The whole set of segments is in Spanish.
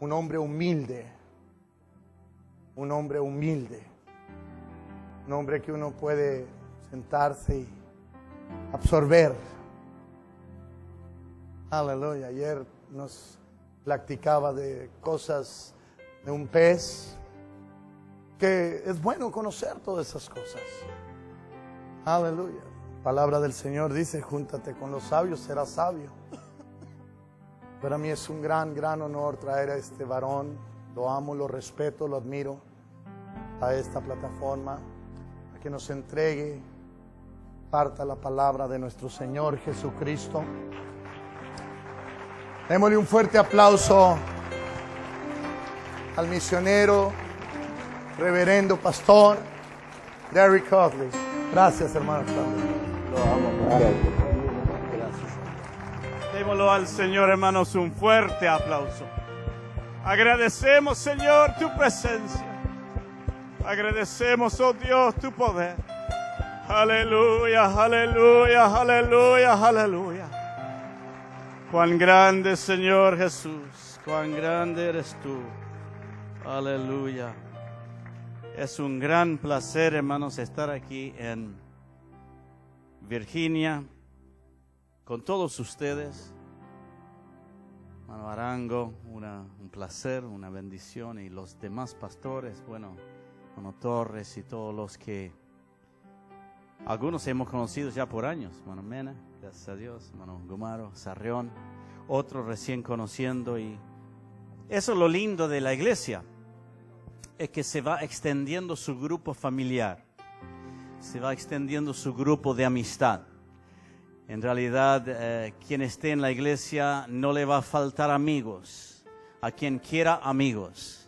un hombre humilde, un hombre humilde, un hombre que uno puede sentarse y absorber. Aleluya, ayer nos platicaba de cosas de un pez, que es bueno conocer todas esas cosas. Aleluya. palabra del Señor dice, júntate con los sabios, serás sabio. Para mí es un gran, gran honor traer a este varón. Lo amo, lo respeto, lo admiro a esta plataforma, a que nos entregue, parta la palabra de nuestro Señor Jesucristo. Démosle un fuerte aplauso al misionero, reverendo pastor, Derek Cotley. Gracias, hermano. Lo amo al Señor, hermanos, un fuerte aplauso. Agradecemos, Señor, tu presencia. Agradecemos, oh Dios, tu poder. Aleluya, aleluya, aleluya, aleluya. Cuán grande, Señor Jesús, cuán grande eres tú. Aleluya. Es un gran placer, hermanos, estar aquí en Virginia con todos ustedes. Hermano Arango, un placer, una bendición. Y los demás pastores, bueno, Mano Torres y todos los que algunos hemos conocido ya por años. Hermano Mena, gracias a Dios. Hermano Gumaro, Sarrión. Otros recién conociendo. Y eso es lo lindo de la iglesia. Es que se va extendiendo su grupo familiar. Se va extendiendo su grupo de amistad en realidad, eh, quien esté en la iglesia no le va a faltar amigos, a quien quiera amigos.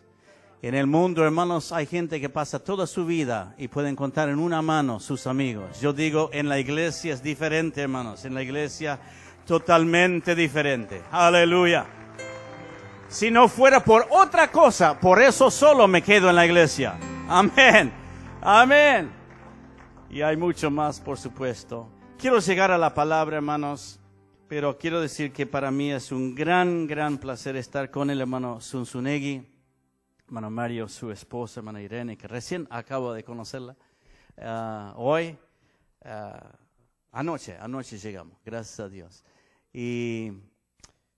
En el mundo, hermanos, hay gente que pasa toda su vida y puede contar en una mano sus amigos. Yo digo, en la iglesia es diferente, hermanos, en la iglesia totalmente diferente. Aleluya. Si no fuera por otra cosa, por eso solo me quedo en la iglesia. Amén. Amén. Y hay mucho más, por supuesto. Quiero llegar a la palabra, hermanos, pero quiero decir que para mí es un gran, gran placer estar con el hermano Sunsunegui, hermano Mario, su esposa, hermana Irene, que recién acabo de conocerla ah, hoy. Ah, anoche, anoche llegamos, gracias a Dios. Y,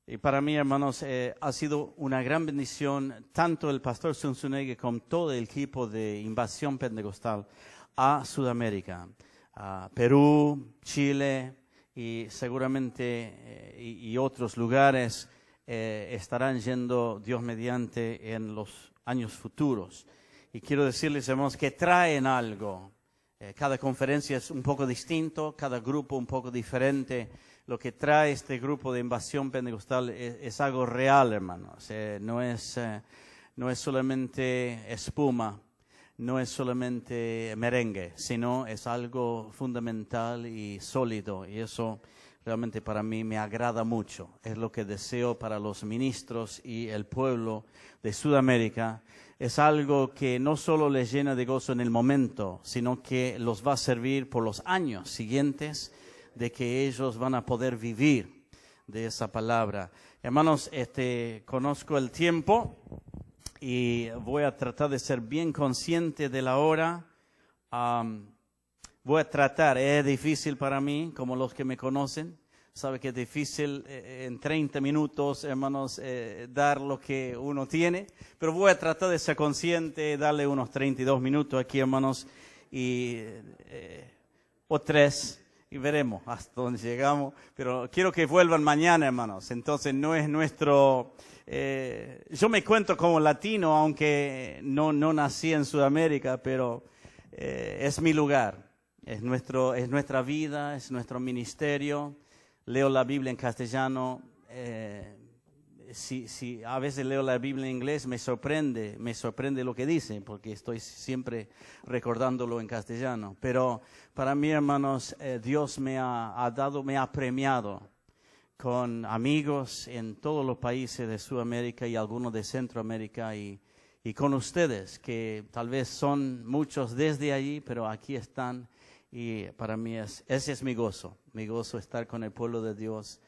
y para mí, hermanos, eh, ha sido una gran bendición, tanto el pastor Sunsunegui como todo el equipo de Invasión Pentecostal a Sudamérica. Perú, Chile y seguramente eh, y, otros lugares eh, estarán yendo Dios mediante en los años futuros. Y quiero decirles, hermanos, que traen algo. Eh, cada conferencia es un poco distinto, cada grupo un poco diferente. Lo que trae este grupo de invasión pentecostal e, es, algo real, hermanos. no es solamente espuma no es solamente merengue, sino es algo fundamental y sólido. Y eso realmente para mí me agrada mucho. Es lo que deseo para los ministros y el pueblo de Sudamérica. Es algo que no solo les llena de gozo en el momento, sino que los va a servir por los años siguientes de que ellos van a poder vivir de esa palabra. Hermanos, este, conozco el tiempo y voy a tratar de ser bien consciente de la hora. voy a tratar, es difícil para mí, como los que me conocen, sabe que es difícil eh, eh, en 30 minutos, hermanos, eh, dar lo que uno tiene, pero voy a tratar de ser consciente, darle unos 32 minutos aquí, hermanos, y, o tres, y veremos hasta dónde llegamos, pero quiero que vuelvan mañana, hermanos, entonces no es nuestro eh, yo me cuento como latino, aunque no, no nací en Sudamérica, pero eh, es mi lugar, es, nuestro, es nuestra vida, es nuestro ministerio. Leo la Biblia en castellano. Eh, si, a veces leo la Biblia en inglés, me sorprende, me sorprende lo que dice, porque estoy siempre recordándolo en castellano. Pero para mí, hermanos, Dios me ha, ha, dado, me ha premiado con amigos en todos los países de Sudamérica y algunos de Centroamérica y, y con ustedes, que tal vez son muchos desde allí, pero aquí están y para mí es, ese es mi gozo, mi gozo estar con el pueblo de Dios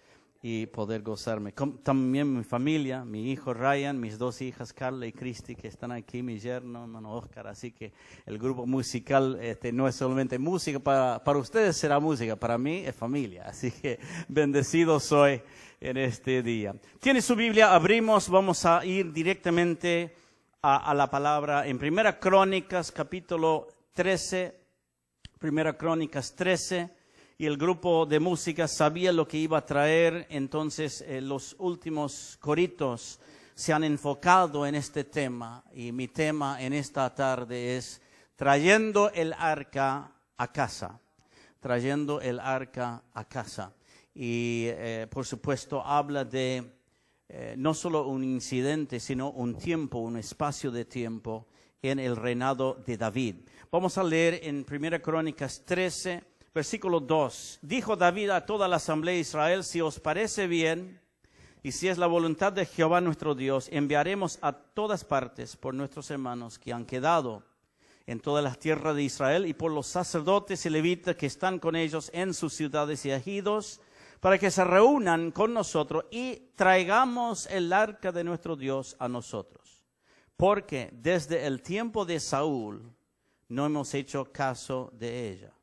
y poder gozarme. También mi familia, mi hijo Ryan, mis dos hijas Carla y Cristi, que están aquí, mi yerno, hermano Oscar. Así que el grupo musical este, no es solamente música, para, para ustedes será música, para mí es familia. Así que bendecido soy en este día. Tiene su Biblia, abrimos, vamos a ir directamente a, a la palabra en Primera Crónicas, capítulo 13. Primera Crónicas 13 y el grupo de música sabía lo que iba a traer, entonces eh, los últimos coritos se han enfocado en este tema y mi tema en esta tarde es trayendo el arca a casa, trayendo el arca a casa. Y eh, por supuesto habla de eh, no solo un incidente, sino un tiempo, un espacio de tiempo en el reinado de David. Vamos a leer en Primera Crónicas 13, versículo 2. Dijo David a toda la asamblea de Israel, si os parece bien y si es la voluntad de Jehová nuestro Dios, enviaremos a todas partes por nuestros hermanos que han quedado en todas las tierras de Israel y por los sacerdotes y levitas que están con ellos en sus ciudades y ejidos, para que se reúnan con nosotros y traigamos el arca de nuestro Dios a nosotros. Porque desde el tiempo de Saúl no hemos hecho caso de ella.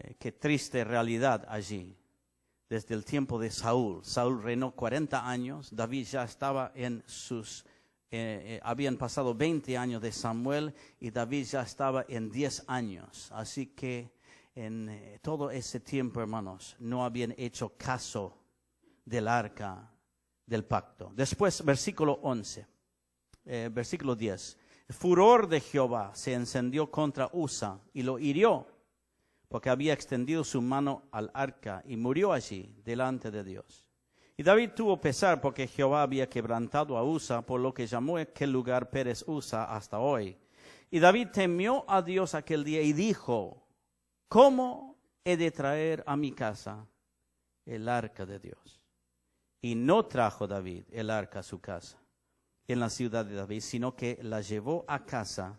Eh, qué triste realidad allí. Desde el tiempo de Saúl. Saúl reinó 40 años, David ya estaba en sus... Eh, eh, habían pasado 20 años de Samuel y David ya estaba en 10 años. Así que en todo ese tiempo, hermanos, no habían hecho caso del arca del pacto. Después, versículo 11, versículo 10. furor de Jehová se encendió contra Usa y lo hirió porque había extendido su mano al arca y murió allí delante de Dios. Y David tuvo pesar porque Jehová había quebrantado a Usa, por lo que llamó aquel lugar Pérez Usa hasta hoy. Y David temió a Dios aquel día y dijo, ¿cómo he de traer a mi casa el arca de Dios? Y no trajo David el arca a su casa en la ciudad de David, sino que la llevó a casa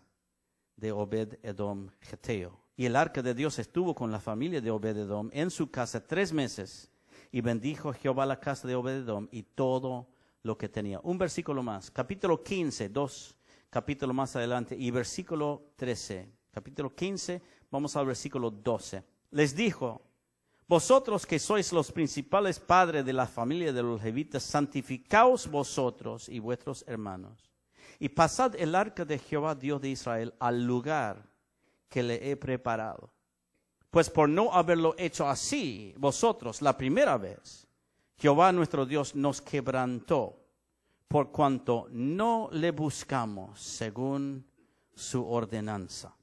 de Obed Edom Geteo y el arca de Dios estuvo con la familia de Obededom en su casa tres meses. Y bendijo Jehová la casa de Obededom y todo lo que tenía. Un versículo más, capítulo 15, dos capítulos más adelante, y versículo 13. Capítulo 15, vamos al versículo 12. Les dijo, vosotros que sois los principales padres de la familia de los levitas, santificaos vosotros y vuestros hermanos. Y pasad el arca de Jehová Dios de Israel al lugar que le he preparado. Pues por no haberlo hecho así vosotros la primera vez, Jehová nuestro Dios nos quebrantó, por cuanto no le buscamos según su ordenanza.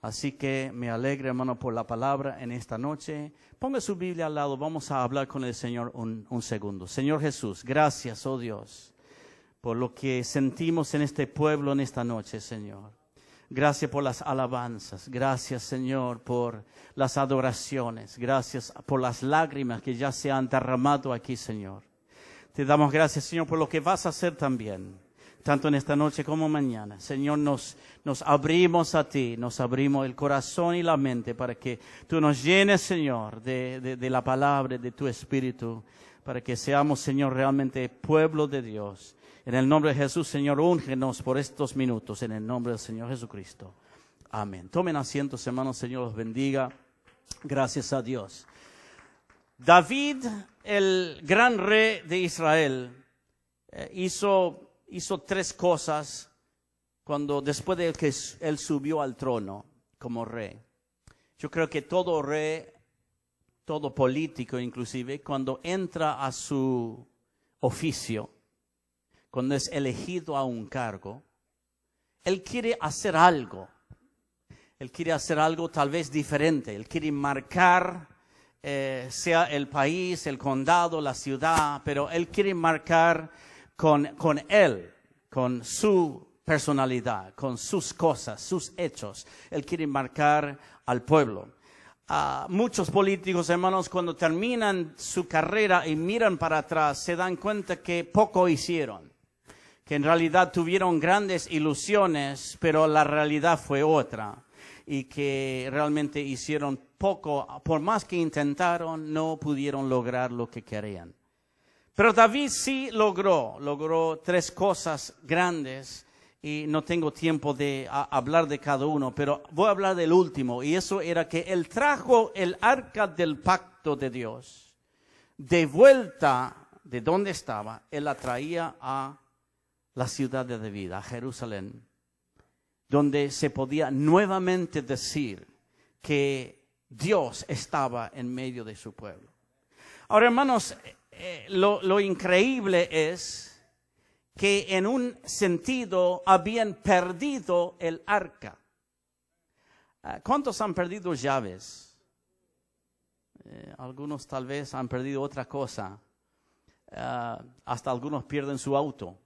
Así que me alegra, hermano, por la palabra en esta noche. Ponga su Biblia al lado, vamos a hablar con el Señor un segundo. Señor Jesús, gracias, oh Dios, por lo que sentimos en este pueblo en esta noche, Señor. Gracias por las alabanzas. Gracias, Señor, por las adoraciones. Gracias por las lágrimas que ya se han derramado aquí, Señor. Te damos gracias, Señor, por lo que vas a hacer también, tanto en esta noche como mañana. Señor, nos, nos abrimos a ti, nos abrimos el corazón y la mente para que tú nos llenes, Señor, de, de, de la palabra, de tu espíritu, para que seamos, Señor, realmente pueblo de Dios en el nombre de Jesús, Señor, úngenos por estos minutos, en el nombre del Señor Jesucristo. Amén. Tomen asientos, hermanos, Señor los bendiga. Gracias a Dios. David, el gran rey de Israel, eh, hizo, hizo tres cosas cuando después de que él subió al trono como rey. Yo creo que todo rey, todo político inclusive, cuando entra a su oficio, cuando es elegido a un cargo, él quiere hacer algo. Él quiere hacer algo tal vez diferente. Él quiere marcar, eh, sea el país, el condado, la ciudad, pero él quiere marcar con, él, con su personalidad, con sus cosas, sus hechos. Él quiere marcar al pueblo. Ah, muchos políticos, hermanos, cuando terminan su carrera y miran para atrás, se dan cuenta que poco hicieron que en realidad tuvieron grandes ilusiones, pero la realidad fue otra y que realmente hicieron poco, por más que intentaron, no pudieron lograr lo que querían. Pero David sí logró, logró tres cosas grandes y no tengo tiempo de hablar de cada uno, pero voy a hablar del último y eso era que él trajo el arca del pacto de Dios de vuelta de donde estaba, él la traía a la ciudad de David, Jerusalén, donde se podía nuevamente decir que Dios estaba en medio de su pueblo. Ahora, hermanos, eh, eh, lo, increíble es que en un sentido habían perdido el arca. Ah, ¿Cuántos han perdido llaves? Eh, algunos tal vez han perdido otra cosa. Ah, hasta algunos pierden su auto.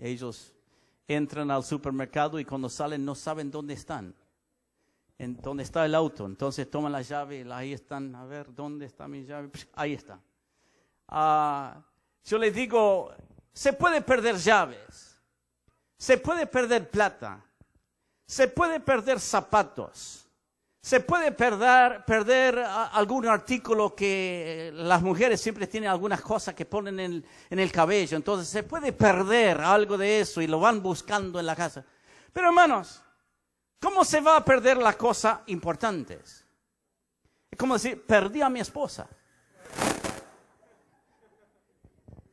Ellos entran al supermercado y cuando salen no saben dónde están, en dónde está el auto. Entonces toman la llave, ahí están, a ver, ¿dónde está mi llave? Ahí está. Ah, yo les digo, se puede perder llaves, se puede perder plata, se puede perder zapatos, se puede perder, perder algún artículo que eh, las mujeres siempre tienen algunas cosas que ponen en, en el cabello. Entonces se puede perder algo de eso y lo van buscando en la casa. Pero hermanos, ¿cómo se va a perder las cosas importantes? Es como decir, perdí a mi esposa.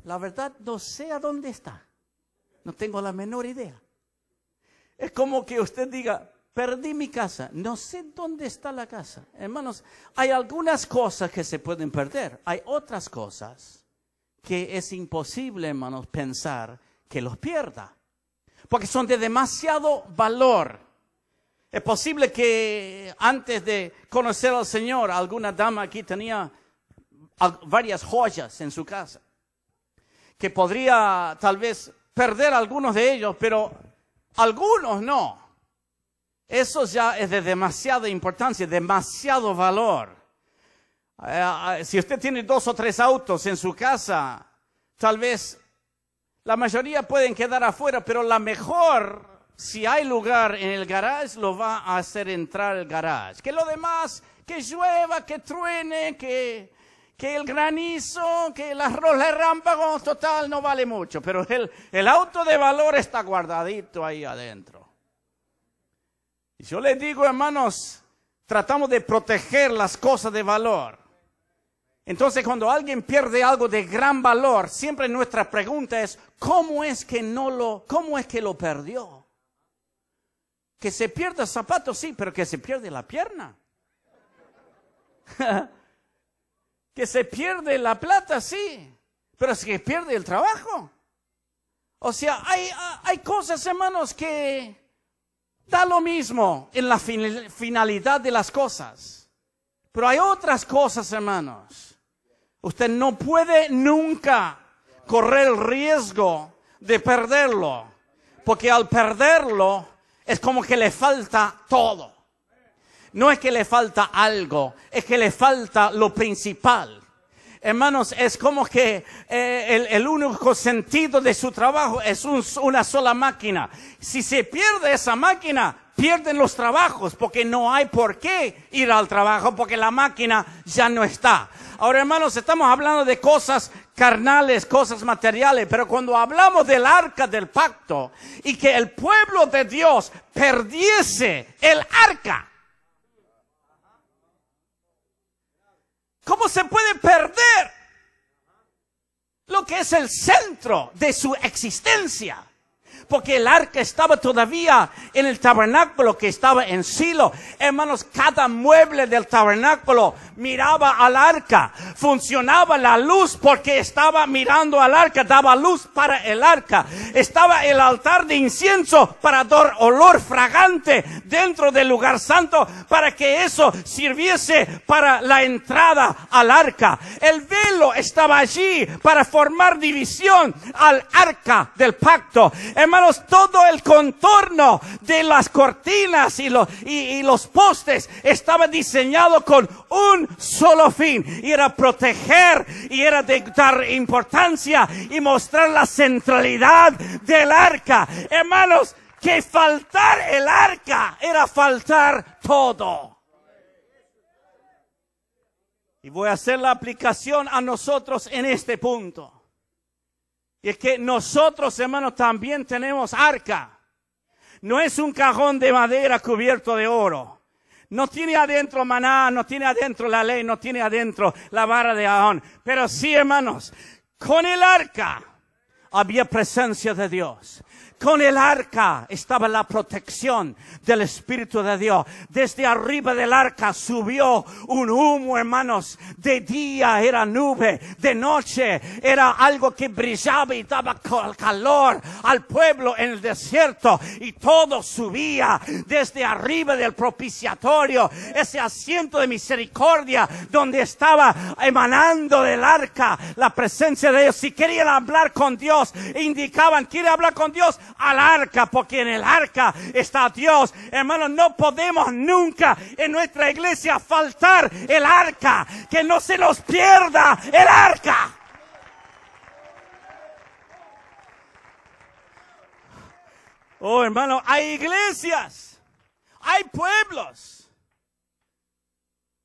La verdad, no sé a dónde está. No tengo la menor idea. Es como que usted diga, Perdí mi casa. No sé dónde está la casa. Hermanos, hay algunas cosas que se pueden perder. Hay otras cosas que es imposible, hermanos, pensar que los pierda. Porque son de demasiado valor. Es posible que antes de conocer al Señor, alguna dama aquí tenía varias joyas en su casa. Que podría tal vez perder algunos de ellos, pero algunos no. Eso ya es de demasiada importancia, demasiado valor. Eh, ah, si usted tiene dos o tres autos en su casa, tal vez la mayoría pueden quedar afuera, pero la mejor, si hay lugar en el garage, lo va a hacer entrar el garage. Que lo demás, que llueva, que truene, que, que el granizo, que el arroz con total, no vale mucho. Pero el, el auto de valor está guardadito ahí adentro. Y yo les digo, hermanos, tratamos de proteger las cosas de valor. Entonces, cuando alguien pierde algo de gran valor, siempre nuestra pregunta es, ¿cómo es que no lo, cómo es que lo perdió? Que se pierda el zapato, sí, pero que se pierde la pierna. que se pierde la plata, sí, pero es que pierde el trabajo. O sea, hay, hay cosas, hermanos, que Da lo mismo en la finalidad de las cosas. Pero hay otras cosas, hermanos. Usted no puede nunca correr el riesgo de perderlo. Porque al perderlo es como que le falta todo. No es que le falta algo, es que le falta lo principal hermanos, es como que eh, el, único sentido de su trabajo es una sola máquina. Si se pierde esa máquina, pierden los trabajos porque no hay por qué ir al trabajo porque la máquina ya no está. Ahora, hermanos, estamos hablando de cosas carnales, cosas materiales, pero cuando hablamos del arca del pacto y que el pueblo de Dios perdiese el arca, ¿Cómo se puede perder lo que es el centro de su existencia? porque el arca estaba todavía en el tabernáculo que estaba en Silo. Hermanos, cada mueble del tabernáculo miraba al arca. Funcionaba la luz porque estaba mirando al arca, daba luz para el arca. Estaba el altar de incienso para dar olor fragante dentro del lugar santo para que eso sirviese para la entrada al arca. El velo estaba allí para formar división al arca del pacto hermanos, todo el contorno de las cortinas y, los postes estaba diseñado con un solo fin. Y era proteger y era de dar importancia y mostrar la centralidad del arca. Hermanos, que faltar el arca era faltar todo. Y voy a hacer la aplicación a nosotros en este punto. Y es que nosotros, hermanos, también tenemos arca. No es un cajón de madera cubierto de oro. No tiene adentro maná, no tiene adentro la ley, no tiene adentro la vara de Aón. Pero sí, hermanos, con el arca había presencia de Dios. Con el arca estaba la protección del Espíritu de Dios. Desde arriba del arca subió un humo, hermanos. De día era nube, de noche era algo que brillaba y daba calor al pueblo en el desierto. Y todo subía desde arriba del propiciatorio, ese asiento de misericordia donde estaba emanando del arca la presencia de Dios. Si querían hablar con Dios, indicaban, quiere hablar con Dios, al arca, porque en el arca está Dios. Hermanos, no podemos nunca en nuestra iglesia faltar el arca, que no se nos pierda el arca. Oh, hermano, hay iglesias, hay pueblos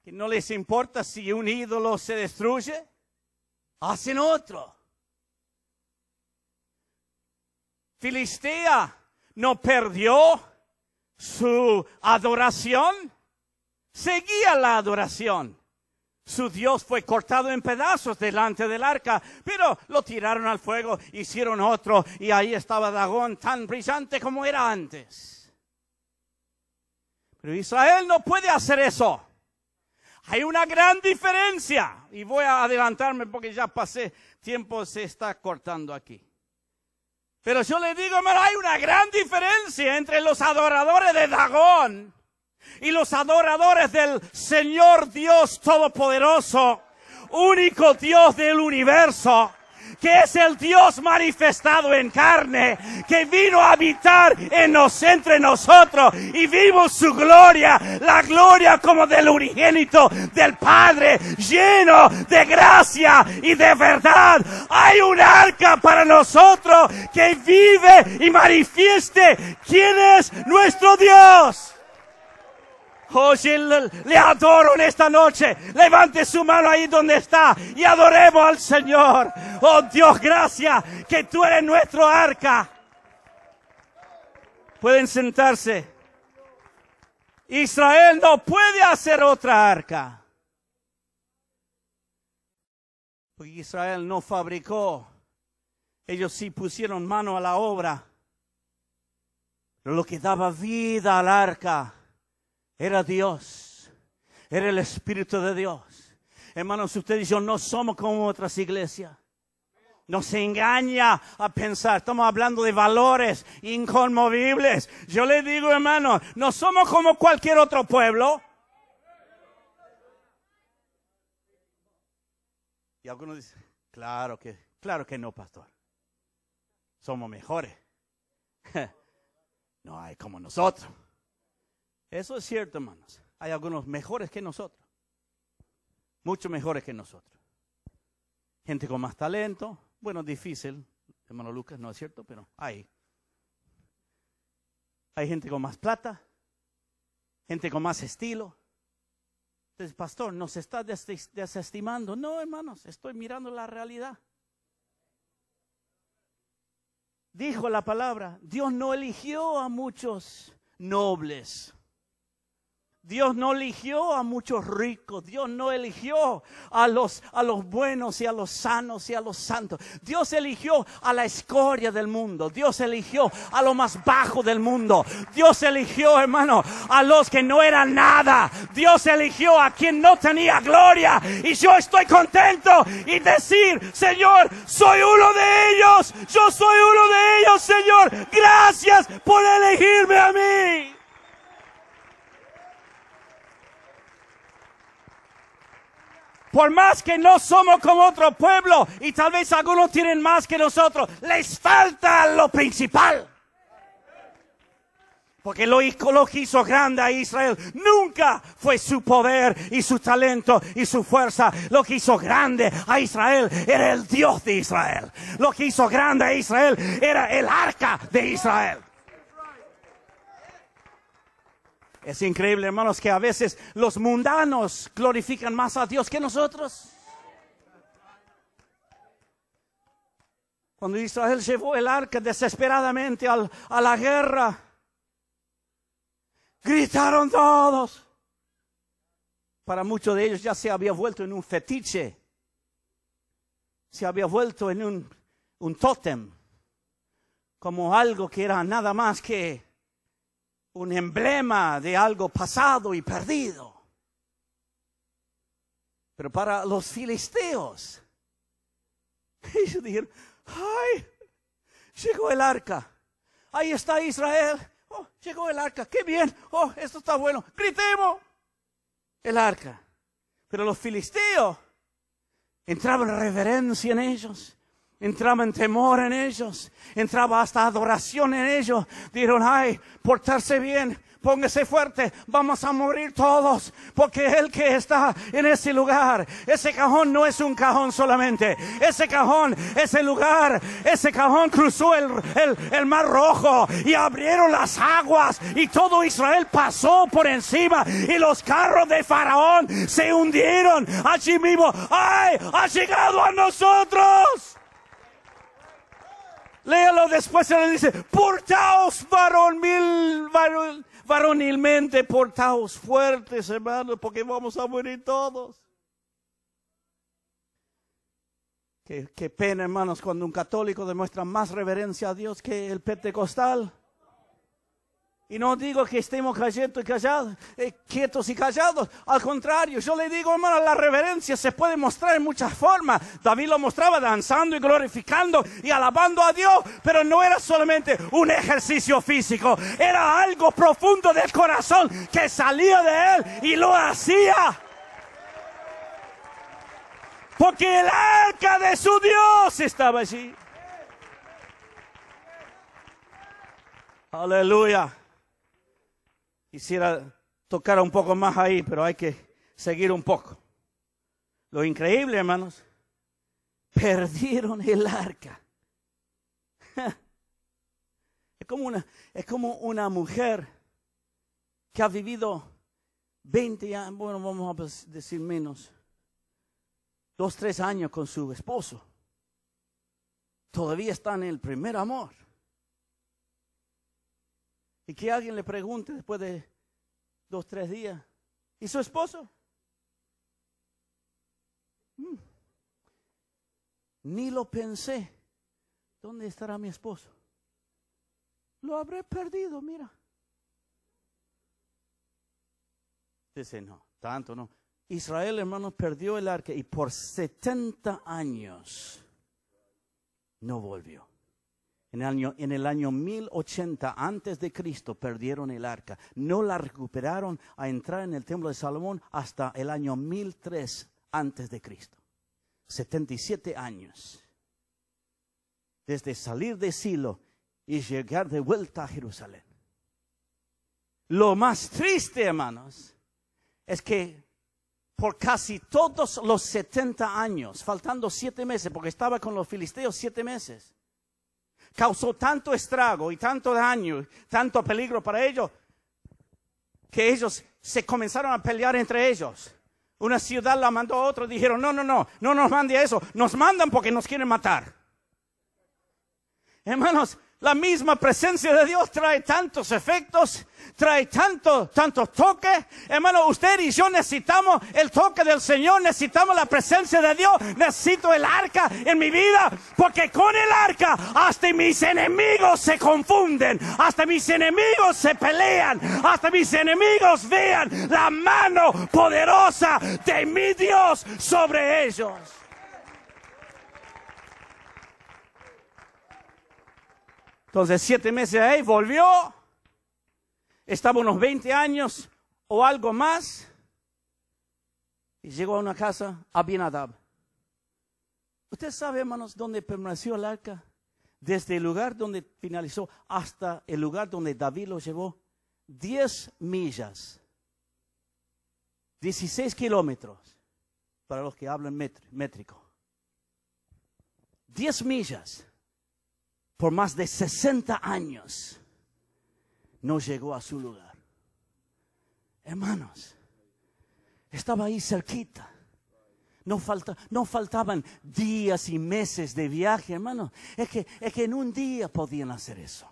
que no les importa si un ídolo se destruye, hacen otro. Filistea no perdió su adoración, seguía la adoración. Su Dios fue cortado en pedazos delante del arca, pero lo tiraron al fuego, hicieron otro, y ahí estaba Dagón tan brillante como era antes. Pero Israel no puede hacer eso. Hay una gran diferencia, y voy a adelantarme porque ya pasé tiempo, se está cortando aquí. Pero yo le digo, hermano, hay una gran diferencia entre los adoradores de Dagón y los adoradores del Señor Dios Todopoderoso, único Dios del universo que es el Dios manifestado en carne, que vino a habitar en nos, entre nosotros y vimos su gloria, la gloria como del unigénito del Padre, lleno de gracia y de verdad. Hay un arca para nosotros que vive y manifieste quién es nuestro Dios. Oh, le adoro en esta noche, levante su mano ahí donde está y adoremos al Señor. Oh Dios, gracias que tú eres nuestro arca. Pueden sentarse. Israel no puede hacer otra arca. Porque Israel no fabricó. Ellos sí pusieron mano a la obra. lo que daba vida al arca era Dios. Era el Espíritu de Dios. Hermanos, ustedes y yo no somos como otras iglesias. Nos engaña a pensar. Estamos hablando de valores inconmovibles. Yo le digo, hermanos, no somos como cualquier otro pueblo. Y algunos dicen, claro que, claro que no, pastor. Somos mejores. no hay como nosotros. Eso es cierto, hermanos. Hay algunos mejores que nosotros. Mucho mejores que nosotros. Gente con más talento. Bueno, difícil, hermano Lucas, no es cierto, pero hay. Hay gente con más plata, gente con más estilo. Entonces, pastor, nos está desestimando. No, hermanos, estoy mirando la realidad. Dijo la palabra, Dios no eligió a muchos nobles Dios no eligió a muchos ricos, Dios no eligió a los, a los buenos y a los sanos y a los santos. Dios eligió a la escoria del mundo, Dios eligió a lo más bajo del mundo, Dios eligió, hermano, a los que no eran nada, Dios eligió a quien no tenía gloria. Y yo estoy contento y decir, Señor, soy uno de ellos, yo soy uno de ellos, Señor, gracias por elegirme a mí. Por más que no somos como otro pueblo y tal vez algunos tienen más que nosotros, les falta lo principal. Porque lo, lo que hizo grande a Israel nunca fue su poder y su talento y su fuerza. Lo que hizo grande a Israel era el Dios de Israel. Lo que hizo grande a Israel era el arca de Israel. Es increíble, hermanos, que a veces los mundanos glorifican más a Dios que nosotros. Cuando Israel llevó el arca desesperadamente al, a la guerra, gritaron todos. Para muchos de ellos ya se había vuelto en un fetiche, se había vuelto en un, un tótem, como algo que era nada más que un emblema de algo pasado y perdido. Pero para los filisteos, ellos dijeron, ay, llegó el arca, ahí está Israel, oh, llegó el arca, qué bien, oh, esto está bueno, gritemos el arca. Pero los filisteos entraban reverencia en ellos Entraba en temor en ellos, entraba hasta adoración en ellos. Dijeron, ay, portarse bien, póngase fuerte, vamos a morir todos, porque el que está en ese lugar, ese cajón no es un cajón solamente, ese cajón, ese lugar, ese cajón cruzó el, el, el, mar rojo y abrieron las aguas y todo Israel pasó por encima y los carros de Faraón se hundieron allí mismo, ¡ay! ¡Ha llegado a nosotros! Léalo después, se le dice, portaos varonilmente, portaos fuertes, hermanos, porque vamos a morir todos. Qué, qué pena, hermanos, cuando un católico demuestra más reverencia a Dios que el pentecostal. Y no digo que estemos cayendo y callados, eh, quietos y callados. Al contrario, yo le digo, hermano, la reverencia se puede mostrar en muchas formas. David lo mostraba danzando y glorificando y alabando a Dios, pero no era solamente un ejercicio físico, era algo profundo del corazón que salía de él y lo hacía. Porque el arca de su Dios estaba allí. Aleluya. Quisiera tocar un poco más ahí, pero hay que seguir un poco. Lo increíble, hermanos, perdieron el arca. Es como una, es como una mujer que ha vivido 20 años, bueno, vamos a decir menos, dos, tres años con su esposo. Todavía está en el primer amor. Y que alguien le pregunte después de dos, tres días, ¿y su esposo? Mm. Ni lo pensé. ¿Dónde estará mi esposo? Lo habré perdido, mira. Dice, no, tanto no. Israel, hermanos, perdió el arca y por 70 años no volvió. En el, año, en el año 1080 antes de Cristo perdieron el arca. No la recuperaron a entrar en el templo de Salomón hasta el año 1003 antes de Cristo. 77 años. Desde salir de Silo y llegar de vuelta a Jerusalén. Lo más triste, hermanos, es que por casi todos los 70 años, faltando siete meses, porque estaba con los filisteos siete meses, causó tanto estrago y tanto daño, tanto peligro para ellos, que ellos se comenzaron a pelear entre ellos. Una ciudad la mandó a otra, dijeron, no, no, no, no nos mande eso, nos mandan porque nos quieren matar. Hermanos, la misma presencia de Dios trae tantos efectos, trae tantos tantos toques. Hermano, usted y yo necesitamos el toque del Señor, necesitamos la presencia de Dios, necesito el arca en mi vida, porque con el arca hasta mis enemigos se confunden, hasta mis enemigos se pelean, hasta mis enemigos vean la mano poderosa de mi Dios sobre ellos. Entonces, siete meses ahí, volvió, estaba unos 20 años o algo más, y llegó a una casa, Abinadab. Usted sabe, hermanos, dónde permaneció el arca, desde el lugar donde finalizó hasta el lugar donde David lo llevó, diez millas, 16 kilómetros, para los que hablan métrico, diez millas por más de 60 años, no llegó a su lugar. Hermanos, estaba ahí cerquita. No, no faltaban días y meses de viaje, hermanos. Es que, es que en un día podían hacer eso.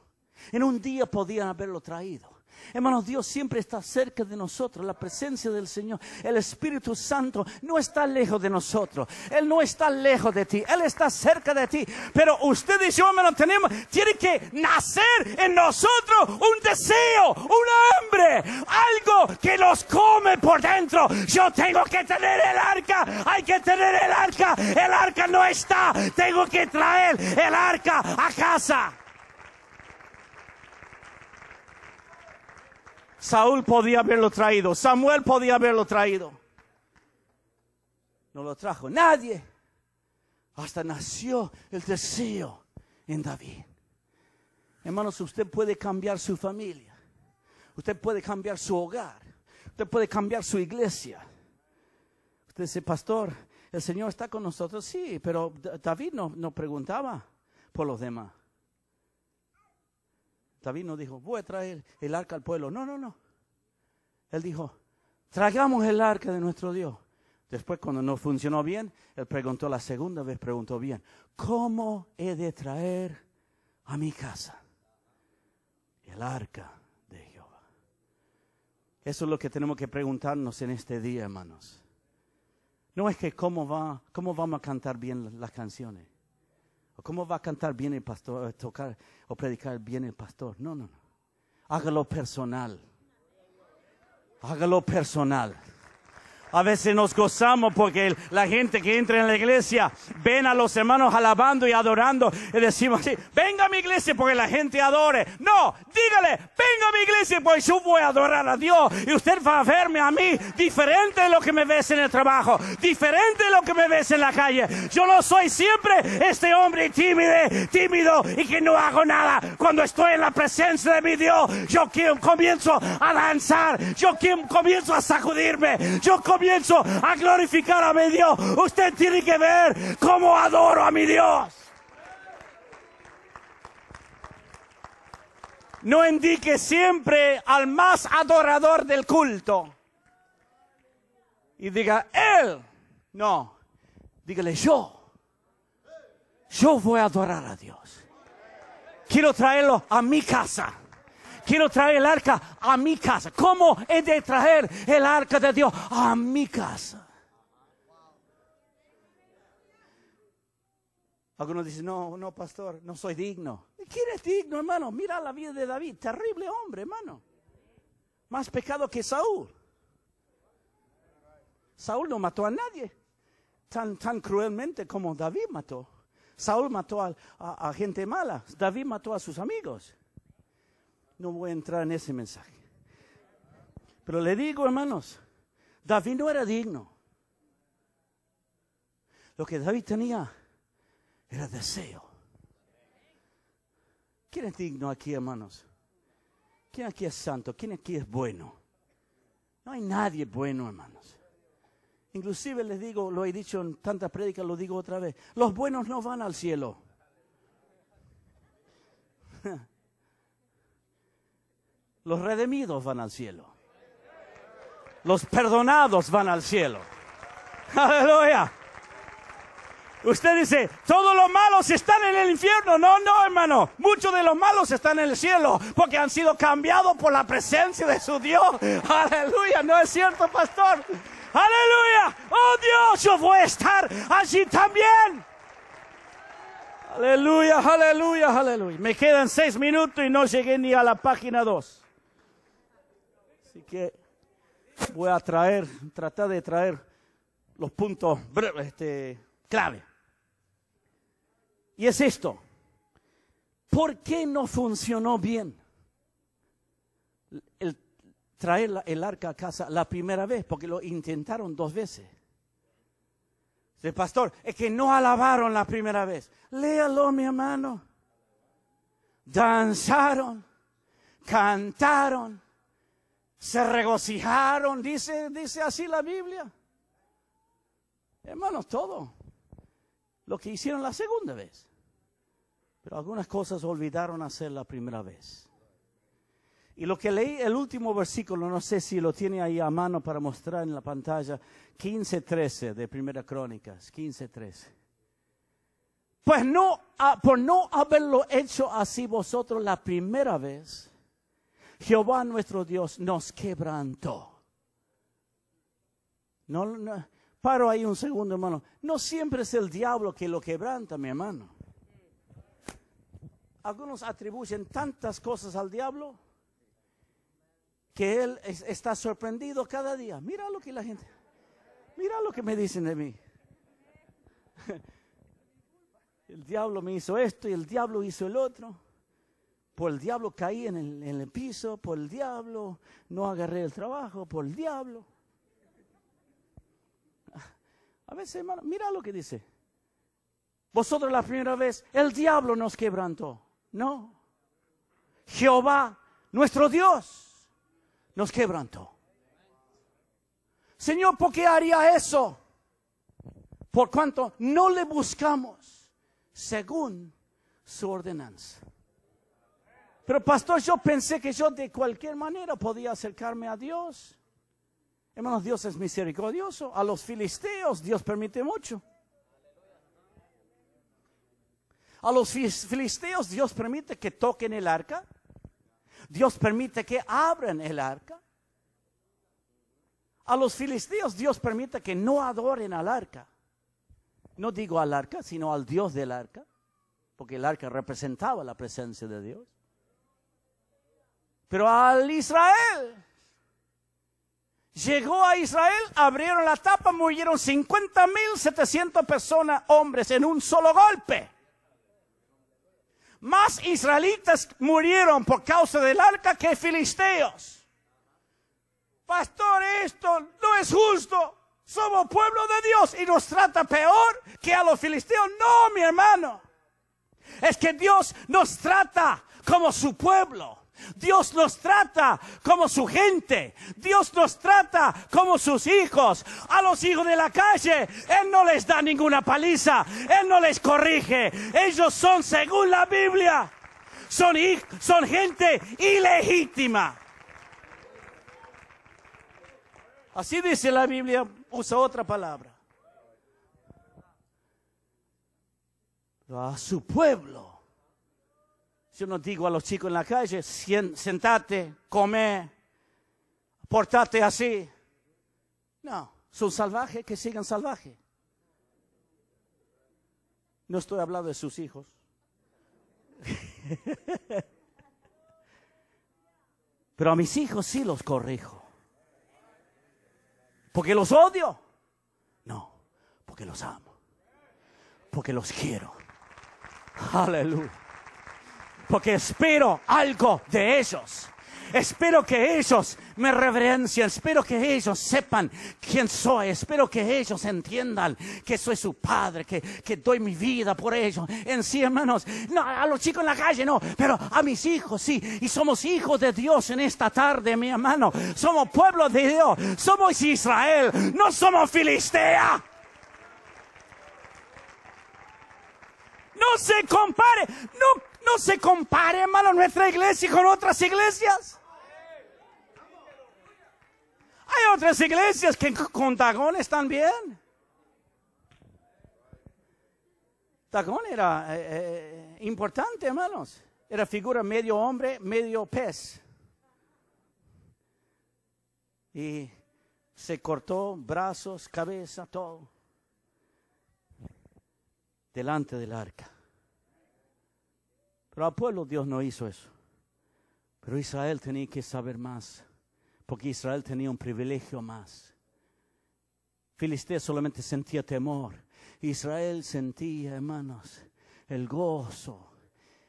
En un día podían haberlo traído. Hermanos, Dios siempre está cerca de nosotros, la presencia del Señor. El Espíritu Santo no está lejos de nosotros. Él no está lejos de ti, Él está cerca de ti. Pero usted y yo, hermanos, tenemos, tiene que nacer en nosotros un deseo, un hambre, algo que nos come por dentro. Yo tengo que tener el arca, hay que tener el arca. El arca no está, tengo que traer el arca a casa. Saúl podía haberlo traído, Samuel podía haberlo traído. No lo trajo nadie. Hasta nació el deseo en David. Hermanos, usted puede cambiar su familia. Usted puede cambiar su hogar. Usted puede cambiar su iglesia. Usted dice, pastor, el Señor está con nosotros. Sí, pero David no, preguntaba por los demás. David no dijo, voy a traer el arca al pueblo. No, no, no. Él dijo, traigamos el arca de nuestro Dios. Después, cuando no funcionó bien, él preguntó la segunda vez, preguntó bien, ¿cómo he de traer a mi casa el arca de Jehová? Eso es lo que tenemos que preguntarnos en este día, hermanos. No es que cómo, va, cómo vamos a cantar bien las canciones. ¿Cómo va a cantar bien el pastor, eh, tocar o predicar bien el pastor? No, no, no. Hágalo personal. Hágalo personal. A veces nos gozamos porque la gente que entra en la iglesia ven a los hermanos alabando y adorando y decimos así, venga a mi iglesia porque la gente adore. No, dígale, venga a mi iglesia porque yo voy a adorar a Dios y usted va a verme a mí diferente de lo que me ves en el trabajo, diferente de lo que me ves en la calle. Yo no soy siempre este hombre tímido, tímido y que no hago nada. Cuando estoy en la presencia de mi Dios, yo comienzo a danzar, yo comienzo a sacudirme, yo comienzo comienzo a glorificar a mi Dios, usted tiene que ver cómo adoro a mi Dios. No indique siempre al más adorador del culto. Y diga, él. No, dígale yo. Yo voy a adorar a Dios. Quiero traerlo a mi casa. Quiero traer el arca a mi casa. ¿Cómo he de traer el arca de Dios a mi casa? Algunos dicen, no, no, pastor, no soy digno. ¿Quién es digno, hermano? Mira la vida de David, terrible hombre, hermano. Más pecado que Saúl. Saúl no mató a nadie tan, tan cruelmente como David mató. Saúl mató a gente mala, David mató a sus amigos. No voy a entrar en ese mensaje. Pero le digo, hermanos, David no era digno. Lo que David tenía era deseo. ¿Quién es digno aquí, hermanos? ¿Quién aquí es santo? ¿Quién aquí es bueno? No hay nadie bueno, hermanos. Inclusive les digo, lo he dicho en tantas prédicas, lo digo otra vez, los buenos no van al cielo. Los redimidos van al cielo. Los perdonados van al cielo. Aleluya. Usted dice, todos los malos están en el infierno. No, no, hermano. Muchos de los malos están en el cielo porque han sido cambiados por la presencia de su Dios. Aleluya. ¿No es cierto, pastor? Aleluya. Oh Dios, yo voy a estar allí también. Aleluya, aleluya, aleluya. Me quedan seis minutos y no llegué ni a la página dos que voy a traer, tratar de traer los puntos este, clave. Y es esto. ¿Por qué no funcionó bien el, traer el arca a casa la primera vez? Porque lo intentaron dos veces. El pastor, es que no alabaron la primera vez. Léalo, mi hermano. Danzaron, cantaron, se regocijaron, dice, dice así la Biblia. Hermanos, todo lo que hicieron la segunda vez. Pero algunas cosas olvidaron hacer la primera vez. Y lo que leí, el último versículo, no sé si lo tiene ahí a mano para mostrar en la pantalla, 15.13 de Primera Crónicas, 15.13. Pues no, por no haberlo hecho así vosotros la primera vez, Jehová nuestro Dios nos quebrantó. No, paro ahí un segundo, hermano. No siempre es el diablo que lo quebranta, mi hermano. Algunos atribuyen tantas cosas al diablo que él está sorprendido cada día. Mira lo que la gente, mira lo que me dicen de mí. El diablo me hizo esto y el diablo hizo el otro por el diablo caí en el, piso, por el diablo no agarré el trabajo, por el diablo. A veces, hermano, mira lo que dice. Vosotros la primera vez, el diablo nos quebrantó. No. Jehová, nuestro Dios, nos quebrantó. Señor, ¿por qué haría eso? Por cuanto no le buscamos según su ordenanza. Pero pastor, yo pensé que yo de cualquier manera podía acercarme a Dios. Hermanos, Dios es misericordioso. A los filisteos Dios permite mucho. A los filisteos Dios permite que toquen el arca. Dios permite que abran el arca. A los filisteos Dios permite que no adoren al arca. No digo al arca, sino al Dios del arca, porque el arca representaba la presencia de Dios. Pero al Israel, llegó a Israel, abrieron la tapa, murieron 50.700 mil personas, hombres, en un solo golpe. Más israelitas murieron por causa del arca que filisteos. Pastor, esto no es justo. Somos pueblo de Dios y nos trata peor que a los filisteos. No, mi hermano. Es que Dios nos trata como su pueblo. Dios nos trata como su gente. Dios nos trata como sus hijos. A los hijos de la calle, Él no les da ninguna paliza. Él no les corrige. Ellos son, según la Biblia, son, son gente ilegítima. Así dice la Biblia, usa otra palabra. A su pueblo yo no digo a los chicos en la calle, sentate, come, portate así. No, son salvajes que sigan salvajes. No estoy hablando de sus hijos. Pero a mis hijos sí los corrijo. ¿Porque los odio? No, porque los amo. Porque los quiero. Aleluya porque espero algo de ellos. Espero que ellos me reverencien, espero que ellos sepan quién soy, espero que ellos entiendan que soy su padre, que, que doy mi vida por ellos. En sí, hermanos, no, a los chicos en la calle no, pero a mis hijos sí. Y somos hijos de Dios en esta tarde, mi hermano. Somos pueblo de Dios, somos Israel, no somos Filistea. No se compare, no no se compare, hermano, nuestra iglesia con otras iglesias. Hay otras iglesias que con están bien. Tagón era eh, eh, importante, hermanos. Era figura medio hombre, medio pez. Y se cortó brazos, cabeza, todo. Delante del arca. Pero al pueblo Dios no hizo eso. Pero Israel tenía que saber más, porque Israel tenía un privilegio más. Filistea solamente sentía temor. Israel sentía, hermanos, el gozo,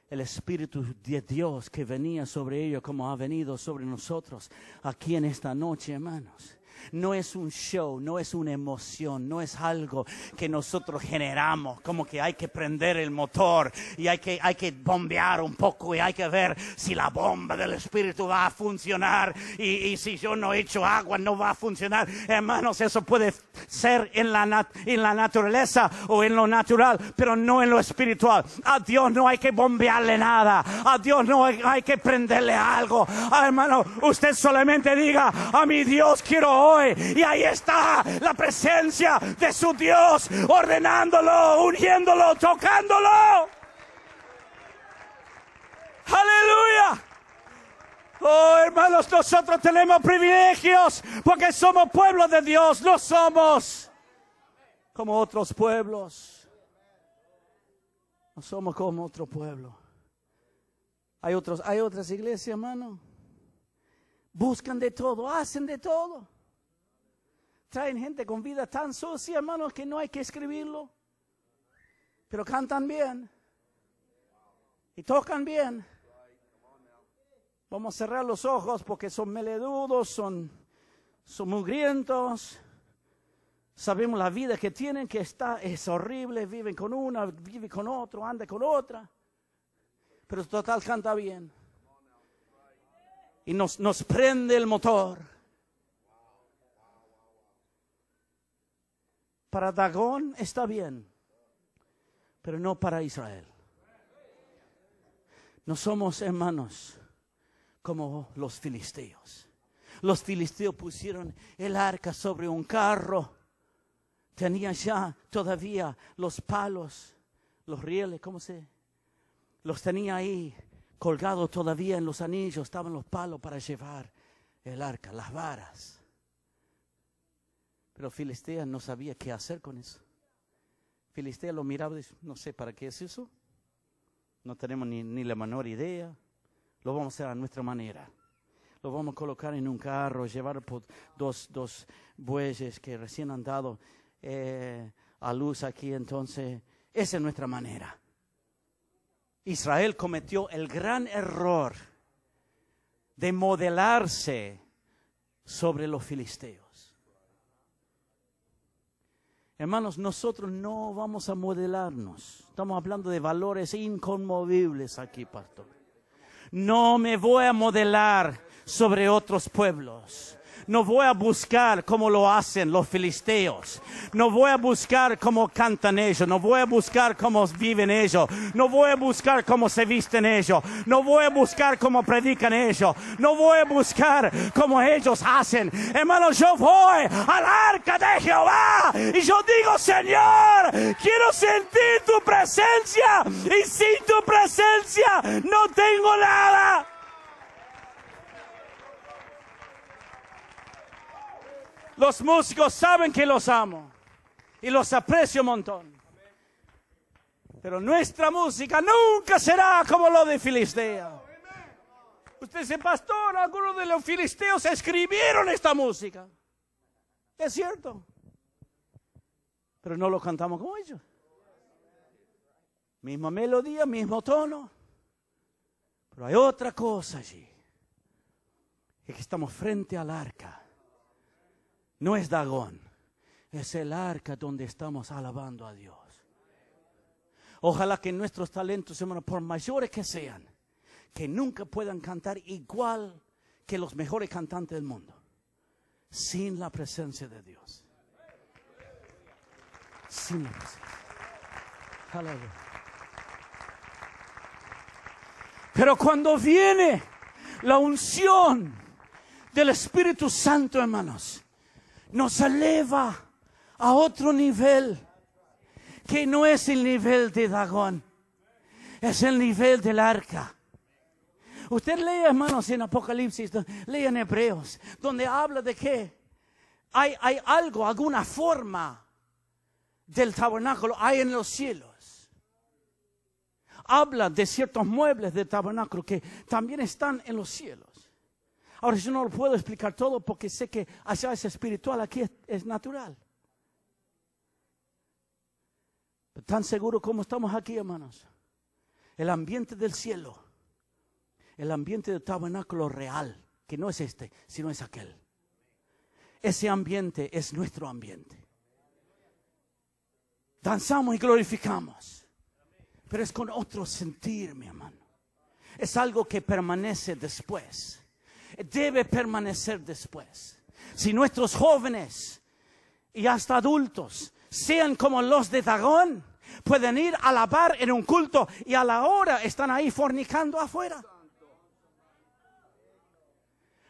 el Espíritu de Dios que venía sobre ellos como ha venido sobre nosotros aquí en esta noche, hermanos no es un show, no es una emoción, no es algo que nosotros generamos, como que hay que prender el motor y hay que, bombear un poco y hay que ver si la bomba del Espíritu va a funcionar y, si yo no echo agua no va a funcionar. Hermanos, eso puede ser en la, naturaleza o en lo natural, pero no en lo espiritual. A Dios no hay que bombearle nada, a Dios no hay, que prenderle algo. Ah, hermano, usted solamente diga, a mi Dios quiero y ahí está la presencia de su Dios, ordenándolo, ungiéndolo, tocándolo. Aleluya. Oh, hermanos, nosotros tenemos privilegios porque somos pueblo de Dios, no somos como otros pueblos. No somos como otro pueblo. Hay otros, hay otras iglesias, hermano. Buscan de todo, hacen de todo traen gente con vida tan sucia, hermanos, que no hay que escribirlo. Pero cantan bien. Y tocan bien. Vamos a cerrar los ojos porque son meledudos, son, son mugrientos. Sabemos la vida que tienen, que está, es horrible, viven con una, viven con otro, anda con otra. Pero total canta bien. Y nos, nos prende el motor. Para Dagón está bien, pero no para Israel. No somos hermanos como los filisteos. Los filisteos pusieron el arca sobre un carro. Tenían ya todavía los palos, los rieles, ¿cómo se? Los tenía ahí colgados todavía en los anillos, estaban los palos para llevar el arca, las varas. Pero Filistea no sabía qué hacer con eso. Filistea lo miraba y dice, no sé para qué es eso. No tenemos ni, la menor idea. Lo vamos a hacer a nuestra manera lo vamos a colocar en un carro, llevar por dos, dos bueyes que recién han dado eh, a luz aquí. Entonces, esa es nuestra manera. Israel cometió el gran error de modelarse sobre los filisteos. Hermanos, nosotros no vamos a modelarnos. Estamos hablando de valores inconmovibles aquí, pastor. No me voy a modelar sobre otros pueblos. No voy a buscar como lo hacen los filisteos. No voy a buscar cómo cantan ellos. No voy a buscar cómo viven ellos. No voy a buscar cómo se visten ellos. No voy a buscar cómo predican ellos. No voy a buscar como ellos hacen. Hermano, yo voy al arca de Jehová y yo digo, Señor, quiero sentir tu presencia y sin tu presencia no tengo nada. Los músicos saben que los amo y los aprecio un montón. Pero nuestra música nunca será como lo de Filistea. Usted dice, pastor, algunos de los filisteos escribieron esta música. Es cierto. Pero no lo cantamos como ellos. Misma melodía, mismo tono. Pero hay otra cosa allí. Es que estamos frente al arca. No es Dagón, es el arca donde estamos alabando a Dios. Ojalá que nuestros talentos, hermanos, por mayores que sean, que nunca puedan cantar igual que los mejores cantantes del mundo, sin la presencia de Dios. Sin la presencia. Aleluya. Pero cuando viene la unción del Espíritu Santo, hermanos, nos eleva a otro nivel que no es el nivel de Dagón, es el nivel del arca. Usted lee, hermanos, en Apocalipsis, lee en Hebreos, donde habla de que hay, hay algo, alguna forma del tabernáculo, hay en los cielos. Habla de ciertos muebles del tabernáculo que también están en los cielos. Ahora yo no lo puedo explicar todo porque sé que allá es espiritual, aquí es, natural. tan seguro como estamos aquí, hermanos. El ambiente del cielo, el ambiente del tabernáculo real, que no es este, sino es aquel. Ese ambiente es nuestro ambiente. Danzamos y glorificamos, pero es con otro sentir, mi hermano. Es algo que permanece después debe permanecer después. Si nuestros jóvenes y hasta adultos sean como los de Dagón, pueden ir a alabar en un culto y a la hora están ahí fornicando afuera.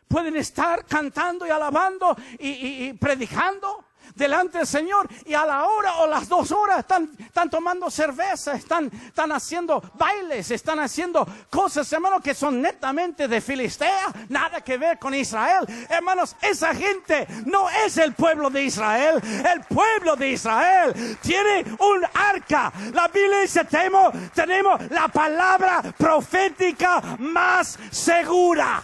Pueden estar cantando y alabando y predicando delante del Señor y a la hora o las dos horas están, están tomando cerveza, están, están haciendo bailes, están haciendo cosas, hermanos, que son netamente de Filistea, nada que ver con Israel. Hermanos, esa gente no es el pueblo de Israel. El pueblo de Israel tiene un arca. La Biblia dice, tenemos, tenemos la palabra profética más segura.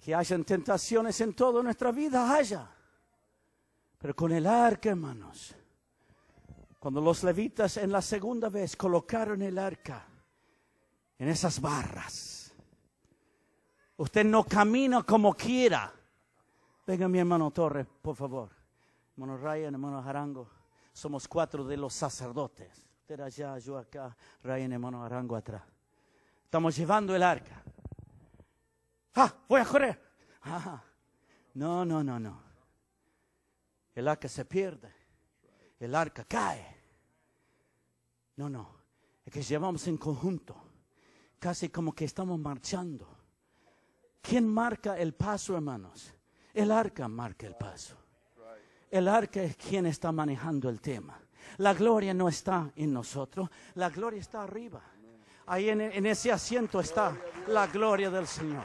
Que hayan tentaciones en toda nuestra vida, haya. Pero con el arca, hermanos, cuando los levitas en la segunda vez colocaron el arca en esas barras, usted no camina como quiera. Venga mi hermano Torres, por favor. Hermano Ryan, hermano Arango, somos cuatro de los sacerdotes. Usted allá, yo acá, Ryan, hermano Arango atrás. Estamos llevando el arca. ¡Ah, voy a correr! Ah, no, no, no, no. El arca se pierde. El arca cae. No, no. Es que llevamos en conjunto. Casi como que estamos marchando. ¿Quién marca el paso, hermanos? El arca marca el paso. El arca es quien está manejando el tema. La gloria no está en nosotros, la gloria está arriba. Ahí en ese asiento está la gloria del Señor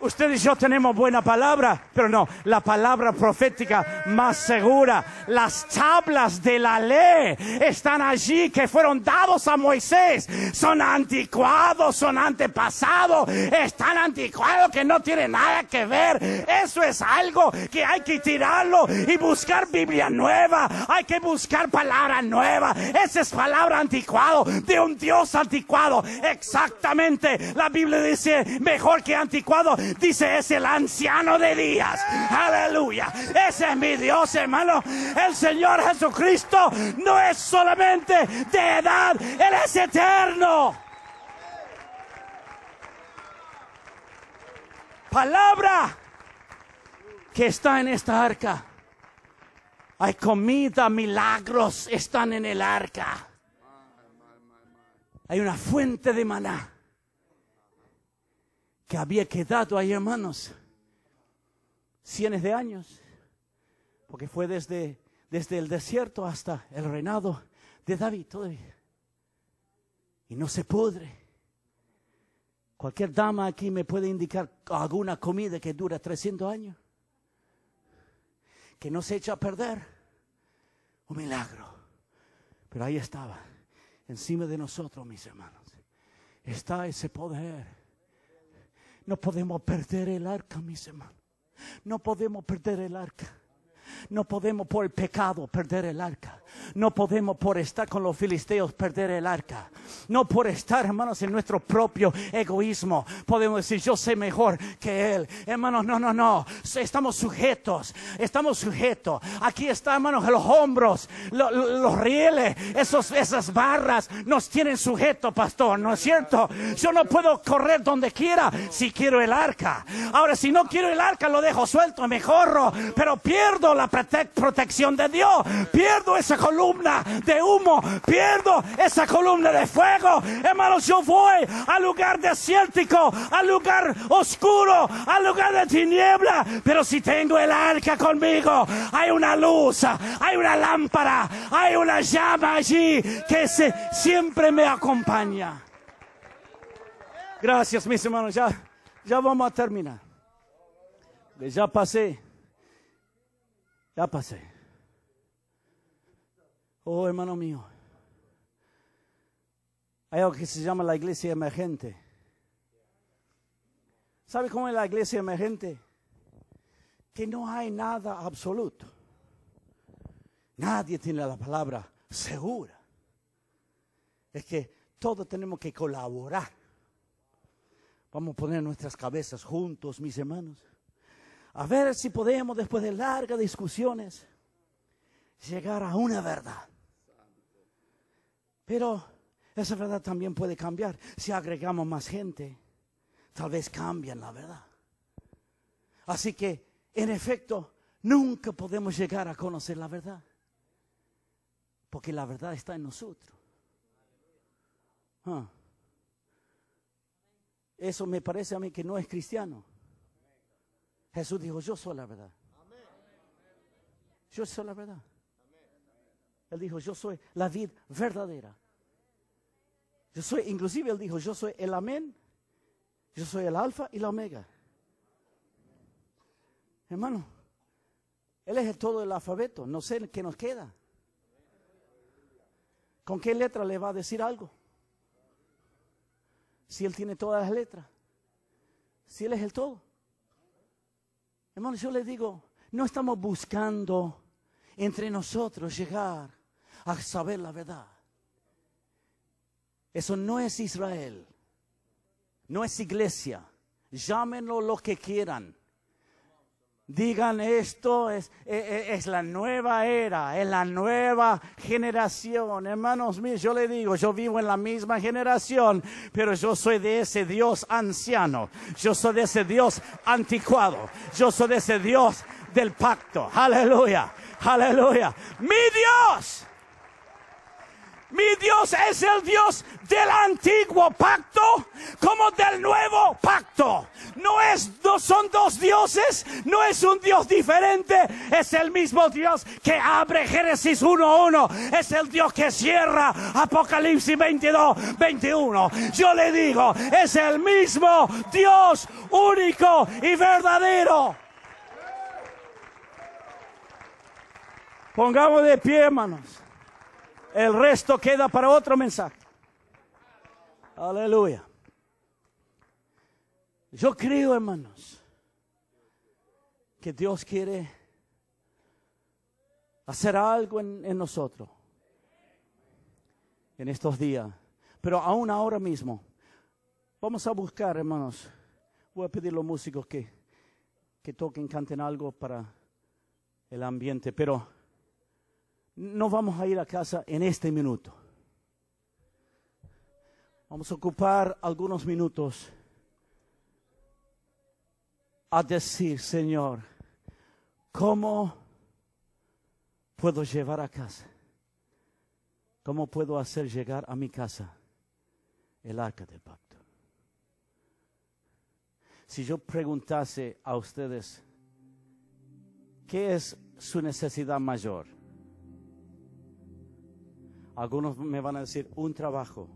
ustedes y yo tenemos buena palabra, pero no, la palabra profética más segura. Las tablas de la ley están allí que fueron dados a Moisés. Son anticuados, son antepasados, están anticuados que no tiene nada que ver. Eso es algo que hay que tirarlo y buscar Biblia nueva. Hay que buscar palabra nueva. Esa es palabra anticuado de un Dios anticuado. Exactamente. La Biblia dice mejor que anticuado Dice, es el anciano de días. Aleluya. Ese es mi Dios, hermano. El Señor Jesucristo no es solamente de edad, Él es eterno. Palabra que está en esta arca. Hay comida, milagros están en el arca. Hay una fuente de maná que había quedado ahí, hermanos, cientos de años, porque fue desde, desde el desierto hasta el reinado de David todavía. Y no se pudre. Cualquier dama aquí me puede indicar alguna comida que dura 300 años, que no se echa a perder. Un milagro. Pero ahí estaba, encima de nosotros, mis hermanos. Está ese poder no podemos perder el arca, mis hermanos. No podemos perder el arca. No podemos por el pecado perder el arca. No podemos por estar con los filisteos perder el arca. No por estar, hermanos, en nuestro propio egoísmo. Podemos decir, yo sé mejor que él. Hermanos, no, no, no. Estamos sujetos. Estamos sujetos. Aquí está, hermanos, los hombros, los, rieles, esas barras nos tienen sujetos, pastor. ¿No es cierto? Yo no puedo correr donde quiera si quiero el arca. Ahora, si no quiero el arca, lo dejo suelto, me corro, pero pierdo la protección de Dios, pierdo esa columna de humo, pierdo esa columna de fuego. Hermanos, yo voy al lugar desértico, al lugar oscuro, al lugar de tiniebla, pero si tengo el arca conmigo, hay una luz, hay una lámpara, hay una llama allí que se, siempre me acompaña. Gracias, mis hermanos. Ya, ya vamos a terminar. Ya pasé. Ya pasé. Oh, hermano mío. Hay algo que se llama la iglesia emergente. ¿Sabe cómo es la iglesia emergente? Que no hay nada absoluto. Nadie tiene la palabra segura. Es que todos tenemos que colaborar. Vamos a poner nuestras cabezas juntos, mis hermanos a ver si podemos, después de largas discusiones, llegar a una verdad. Pero esa verdad también puede cambiar. Si agregamos más gente, tal vez cambien la verdad. Así que, en efecto, nunca podemos llegar a conocer la verdad. Porque la verdad está en nosotros. Ah. Eso me parece a mí que no es cristiano. Jesús dijo, yo soy la verdad. Yo soy la verdad. Él dijo, yo soy la vida verdadera. Yo soy, inclusive él dijo, yo soy el amén, yo soy el alfa y la omega. Hermano, él es el todo del alfabeto, no sé qué nos queda. ¿Con qué letra le va a decir algo? Si él tiene todas las letras, si él es el todo. Hermanos, yo les digo, no estamos buscando entre nosotros llegar a saber la verdad. Eso no es Israel, no es iglesia. Llámenlo lo que quieran digan esto es, e, e, es, la nueva era, es la nueva generación. Hermanos míos, yo le digo, yo vivo en la misma generación, pero yo soy de ese Dios anciano, yo soy de ese Dios anticuado, yo soy de ese Dios del pacto. Aleluya, aleluya. Mi Dios mi Dios es el Dios del antiguo pacto como del nuevo pacto. No es, son dos dioses, no es un Dios diferente, es el mismo Dios que abre Génesis 1.1, es el Dios que cierra Apocalipsis 22, 21. Yo le digo, es el mismo Dios único y verdadero. Pongamos de pie, hermanos. El resto queda para otro mensaje. Aleluya. Yo creo, hermanos, que Dios quiere hacer algo en, nosotros en estos días. Pero aún ahora mismo, vamos a buscar, hermanos. Voy a pedir a los músicos que, que toquen, canten algo para el ambiente. Pero no vamos a ir a casa en este minuto. Vamos a ocupar algunos minutos a decir, Señor, ¿cómo puedo llevar a casa? ¿Cómo puedo hacer llegar a mi casa el arca del pacto? Si yo preguntase a ustedes, ¿qué es su necesidad mayor? Algunos me van a decir un trabajo.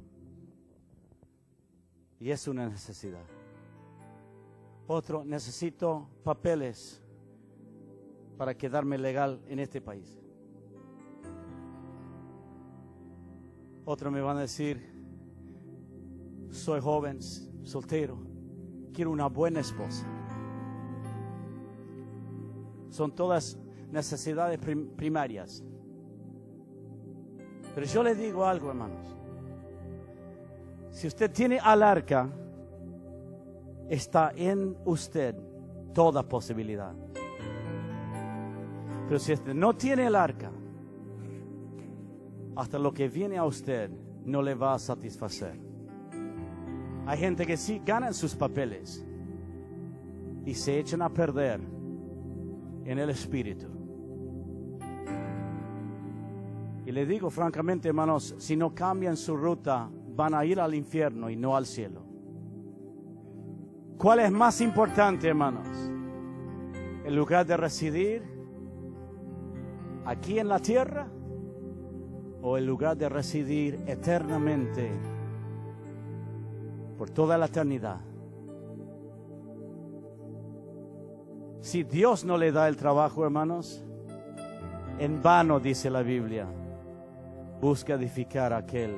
Y es una necesidad. Otro, necesito papeles para quedarme legal en este país. Otro me van a decir, soy joven, soltero, quiero una buena esposa. Son todas necesidades primarias. Pero yo le digo algo, hermanos. Si usted tiene al arca, está en usted toda posibilidad. Pero si usted no tiene el arca, hasta lo que viene a usted no le va a satisfacer. Hay gente que sí ganan sus papeles y se echan a perder en el espíritu. Y le digo francamente, hermanos, si no cambian su ruta, van a ir al infierno y no al cielo. ¿Cuál es más importante, hermanos? ¿El lugar de residir aquí en la tierra o el lugar de residir eternamente por toda la eternidad? Si Dios no le da el trabajo, hermanos, en vano dice la Biblia busca edificar aquel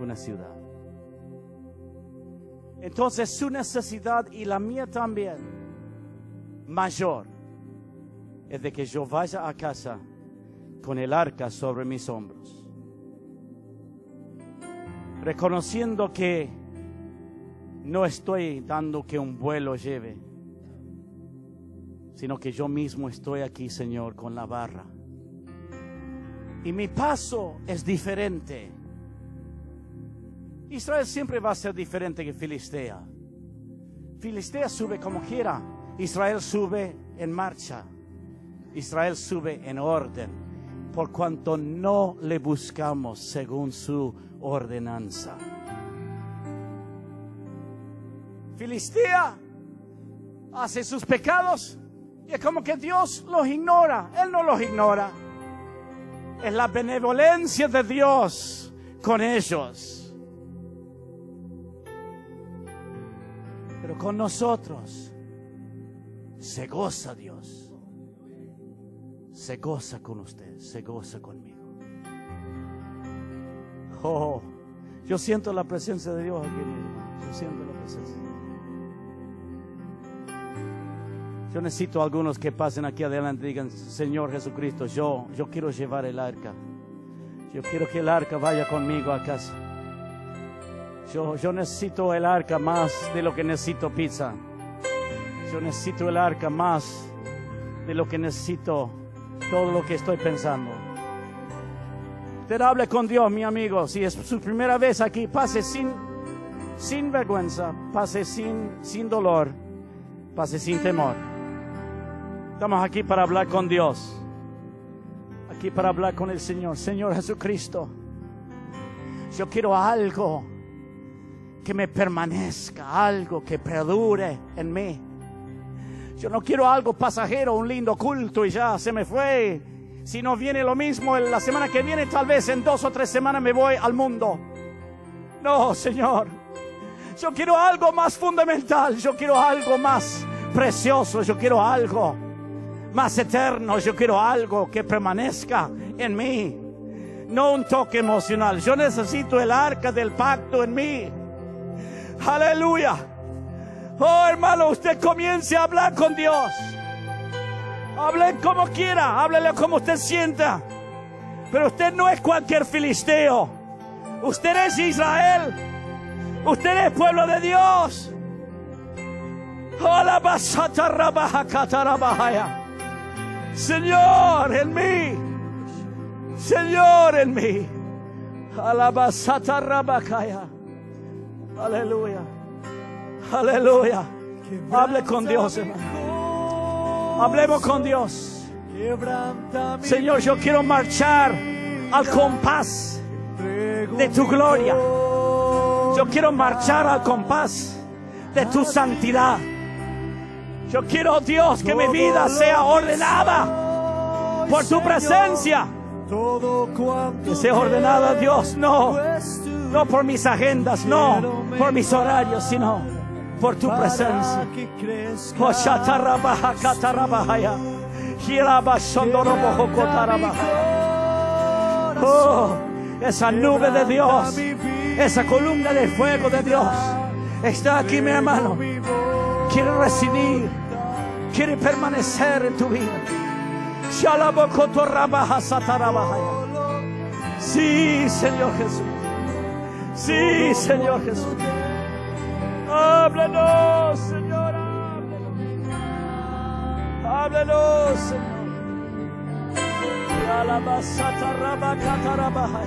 una ciudad. Entonces su necesidad y la mía también mayor es de que yo vaya a casa con el arca sobre mis hombros, reconociendo que no estoy dando que un vuelo lleve, sino que yo mismo estoy aquí, Señor, con la barra y mi paso es diferente. Israel siempre va a ser diferente que Filistea. Filistea sube como quiera. Israel sube en marcha. Israel sube en orden. Por cuanto no le buscamos según su ordenanza. Filistea hace sus pecados y es como que Dios los ignora. Él no los ignora es la benevolencia de Dios con ellos. Pero con nosotros se goza Dios. Se goza con usted, se goza conmigo. Oh, yo siento la presencia de Dios aquí, Yo siento la presencia. Yo necesito algunos que pasen aquí adelante y digan, Señor Jesucristo, yo, yo quiero llevar el arca. Yo quiero que el arca vaya conmigo a casa. Yo, yo necesito el arca más de lo que necesito pizza. Yo necesito el arca más de lo que necesito todo lo que estoy pensando. Usted hable con Dios, mi amigo. Si es su primera vez aquí, pase sin, sin vergüenza, pase sin, sin dolor, pase sin temor. Estamos aquí para hablar con Dios. Aquí para hablar con el Señor. Señor Jesucristo, yo quiero algo que me permanezca, algo que perdure en mí. Yo no quiero algo pasajero, un lindo culto y ya se me fue. Si no viene lo mismo la semana que viene, tal vez en dos o tres semanas me voy al mundo. No, Señor. Yo quiero algo más fundamental. Yo quiero algo más precioso. Yo quiero algo más eterno, Yo quiero algo que permanezca en mí. No un toque emocional. Yo necesito el arca del pacto en mí. Aleluya. Oh hermano, usted comience a hablar con Dios. Hable como quiera, háblele como usted sienta. Pero usted no es cualquier filisteo. Usted es Israel. Usted es pueblo de Dios. Hola, basata rabaja, Señor, en mí. Señor, en mí. Alabasata rabakaya. Aleluya. Aleluya. Hable con Dios, hermano. Hablemos con Dios. Señor, yo quiero marchar al compás de tu gloria. Yo quiero marchar al compás de tu santidad. Yo quiero, Dios, que mi vida sea ordenada por tu presencia. Que sea ordenada, Dios, no. No por mis agendas, no por mis horarios, sino por tu presencia. Oh, oh, esa nube de Dios, esa columna de fuego de Dios está aquí, mi hermano. Quiero recibir quiere permanecer en tu vida. Sí, Señor Jesús. Sí, Señor Jesús. Háblenos, Señor. Háblenos, háblanos Señor.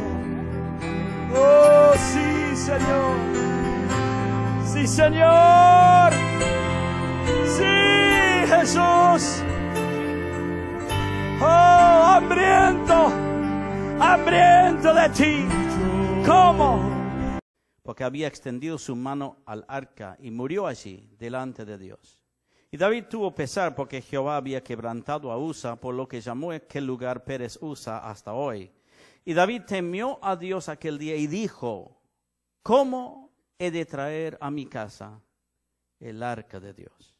Oh, sí, Señor. Sí, Señor. Sí. Jesús. Oh, hambriento, hambriento de ti. ¿Cómo? Porque había extendido su mano al arca y murió allí delante de Dios. Y David tuvo pesar porque Jehová había quebrantado a Usa, por lo que llamó aquel lugar Pérez Usa hasta hoy. Y David temió a Dios aquel día y dijo, ¿cómo he de traer a mi casa el arca de Dios?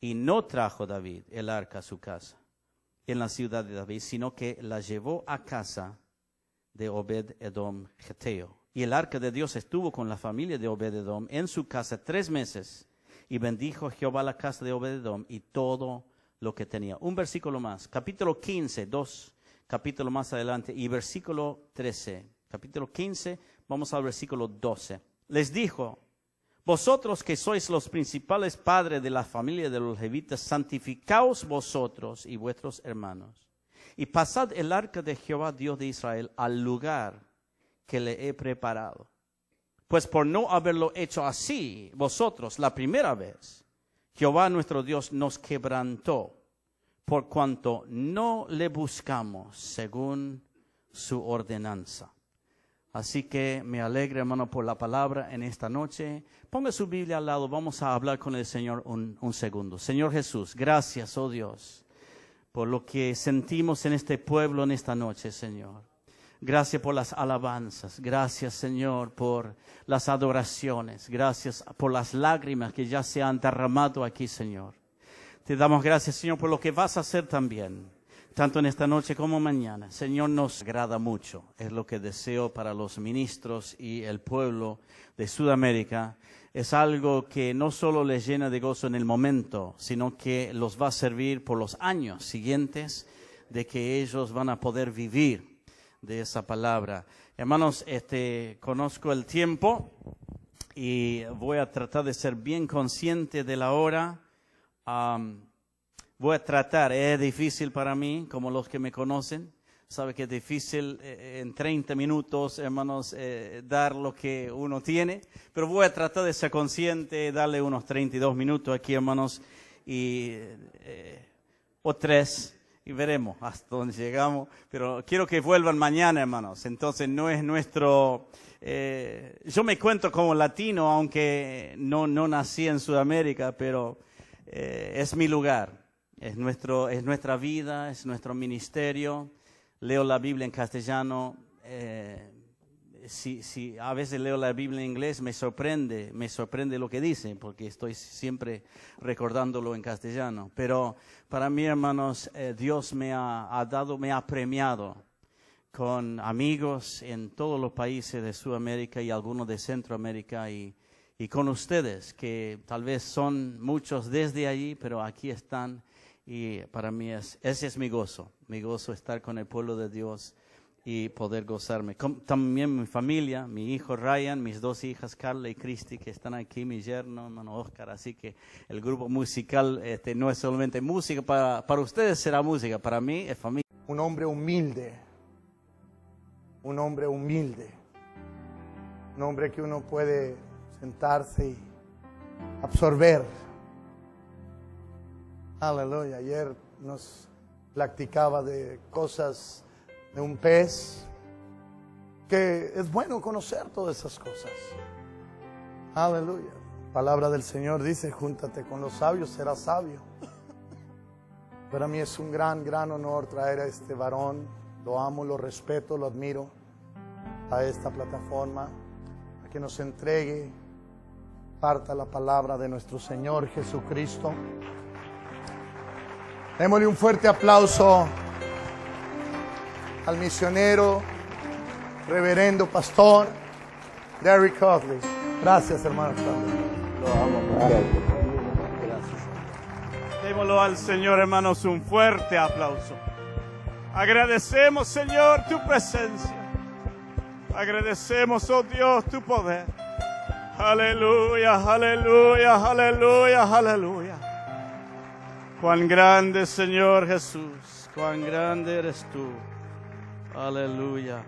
Y no trajo David el arca a su casa, en la ciudad de David, sino que la llevó a casa de Obed Edom Geteo. Y el arca de Dios estuvo con la familia de Obed Edom en su casa tres meses. Y bendijo Jehová la casa de Obed Edom y todo lo que tenía. Un versículo más, capítulo 15, dos Capítulo más adelante, y versículo 13. Capítulo 15, vamos al versículo 12. Les dijo, vosotros que sois los principales padres de la familia de los levitas, santificaos vosotros y vuestros hermanos, y pasad el arca de Jehová, Dios de Israel, al lugar que le he preparado. Pues por no haberlo hecho así, vosotros, la primera vez, Jehová nuestro Dios nos quebrantó, por cuanto no le buscamos según su ordenanza. Así que me alegra, hermano, por la palabra en esta noche. Ponga su Biblia al lado, vamos a hablar con el Señor un, un segundo. Señor Jesús, gracias, oh Dios, por lo que sentimos en este pueblo en esta noche, Señor. Gracias por las alabanzas, gracias Señor por las adoraciones, gracias por las lágrimas que ya se han derramado aquí, Señor. Te damos gracias, Señor, por lo que vas a hacer también tanto en esta noche como mañana. Señor, nos agrada mucho. Es lo que deseo para los ministros y el pueblo de Sudamérica. Es algo que no solo les llena de gozo en el momento, sino que los va a servir por los años siguientes de que ellos van a poder vivir de esa palabra. Hermanos, este, conozco el tiempo y voy a tratar de ser bien consciente de la hora voy a tratar. Es difícil para mí, como los que me conocen. Sabe que es difícil eh, eh, en 30 minutos, hermanos, eh, dar lo que uno tiene. Pero voy a tratar de ser consciente, darle unos 32 minutos aquí, hermanos, y, o tres, y veremos hasta dónde llegamos. Pero quiero que vuelvan mañana, hermanos. Entonces no es nuestro... yo me cuento como latino, aunque no, no nací en Sudamérica, pero es mi lugar es, nuestra vida, es nuestro ministerio. Leo la Biblia en castellano. Eh, si, a veces leo la Biblia en inglés, me sorprende, me sorprende lo que dice, porque estoy siempre recordándolo en castellano. Pero para mí, hermanos, eh, Dios me ha, dado, me ha premiado con amigos en todos los países de Sudamérica y algunos de Centroamérica y, y con ustedes, que tal vez son muchos desde allí, pero aquí están y para mí es, ese es mi gozo, mi gozo estar con el pueblo de Dios y poder gozarme. también mi familia, mi hijo Ryan, mis dos hijas Carla y Christy que están aquí, mi yerno, hermano Oscar. Así que el grupo musical este, no es solamente música, para, para ustedes será música, para mí es familia. Un hombre humilde, un hombre humilde, un hombre que uno puede sentarse y absorber Aleluya. Ayer nos platicaba de cosas de un pez, que es bueno conocer todas esas cosas. Aleluya. palabra del Señor dice, júntate con los sabios, serás sabio. Para mí es un gran, gran honor traer a este varón. Lo amo, lo respeto, lo admiro a esta plataforma, a que nos entregue, parta la palabra de nuestro Señor Jesucristo. Démosle un fuerte aplauso al misionero, reverendo pastor Derrick Cosley. Gracias, hermano. Lo amo. Gracias. Démoslo al Señor, hermanos, un fuerte aplauso. Agradecemos, Señor, tu presencia. Agradecemos, oh Dios, tu poder. Aleluya, aleluya, aleluya, aleluya. Cuán grande, Señor Jesús, cuán grande eres tú. Aleluya.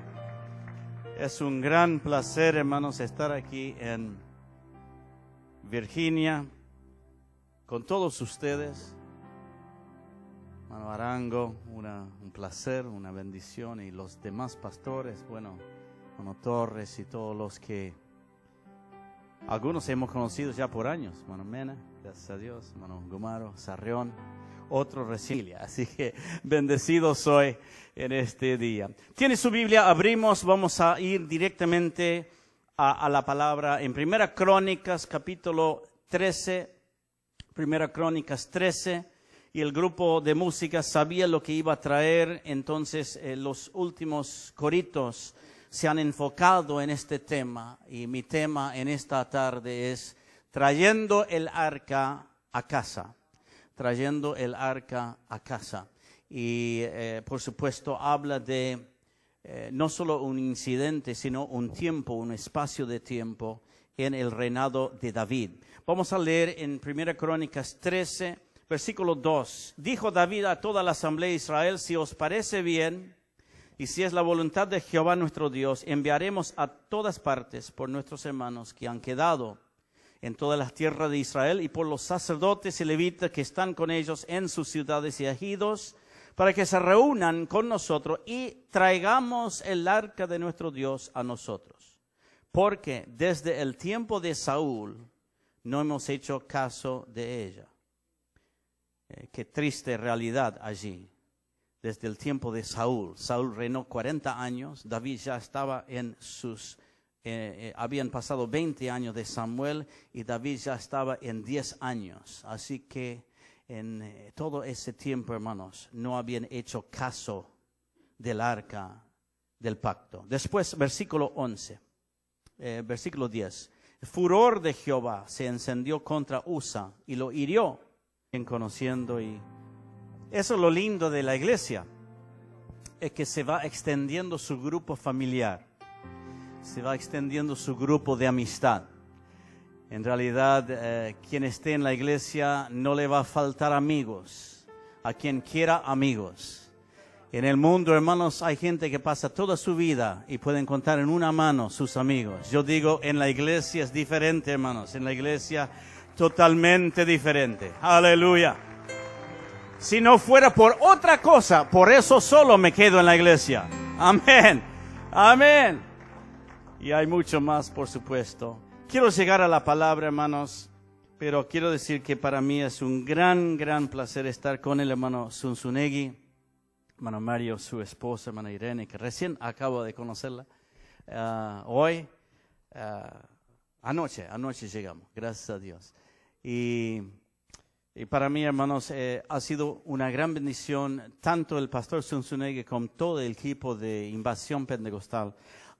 Es un gran placer, hermanos, estar aquí en Virginia con todos ustedes. Hermano Arango, una, un placer, una bendición. Y los demás pastores, bueno, hermano Torres y todos los que algunos hemos conocido ya por años, hermano Mena. Gracias a Dios, hermano Gumaro, Sarrión. Otro recilia. Así que bendecido soy en este día. Tiene su Biblia, abrimos, vamos a ir directamente a, la palabra en Primera Crónicas, capítulo 13. Primera Crónicas 13. Y el grupo de música sabía lo que iba a traer, entonces eh, los últimos coritos se han enfocado en este tema. Y mi tema en esta tarde es trayendo el arca a casa, trayendo el arca a casa. Y eh, por supuesto habla de eh, no solo un incidente, sino un tiempo, un espacio de tiempo en el reinado de David. Vamos a leer en primera Crónicas 13, versículo 2. Dijo David a toda la asamblea de Israel, si os parece bien, y si es la voluntad de Jehová nuestro Dios, enviaremos a todas partes por nuestros hermanos que han quedado en todas las tierras de Israel y por los sacerdotes y levitas que están con ellos en sus ciudades y ejidos, para que se reúnan con nosotros y traigamos el arca de nuestro Dios a nosotros. Porque desde el tiempo de Saúl no hemos hecho caso de ella. Eh, qué triste realidad allí. Desde el tiempo de Saúl. Saúl reinó 40 años, David ya estaba en sus eh, eh, habían pasado 20 años de Samuel y David ya estaba en 10 años. Así que en eh, todo ese tiempo, hermanos, no habían hecho caso del arca del pacto. Después, versículo 11, versículo 10. El furor de Jehová se encendió contra Usa y lo hirió, en conociendo y... Eso es lo lindo de la iglesia, es que se va extendiendo su grupo familiar se va extendiendo su grupo de amistad. En realidad, eh, quien esté en la iglesia no le va a faltar amigos, a quien quiera amigos. En el mundo, hermanos, hay gente que pasa toda su vida y puede contar en una mano sus amigos. Yo digo, en la iglesia es diferente, hermanos, en la iglesia totalmente diferente. Aleluya. Si no fuera por otra cosa, por eso solo me quedo en la iglesia. Amén. Amén. Y hay mucho más, por supuesto. Quiero llegar a la palabra, hermanos, pero quiero decir que para mí es un gran, gran placer estar con el hermano Sunsunegi, hermano Mario, su esposa, hermana Irene, que recién acabo de conocerla eh, hoy. Eh, anoche, anoche llegamos, gracias a Dios. Y, para mí, hermanos, eh, ha sido una gran bendición tanto el pastor Sunsunegi como todo el equipo de Invasión Pentecostal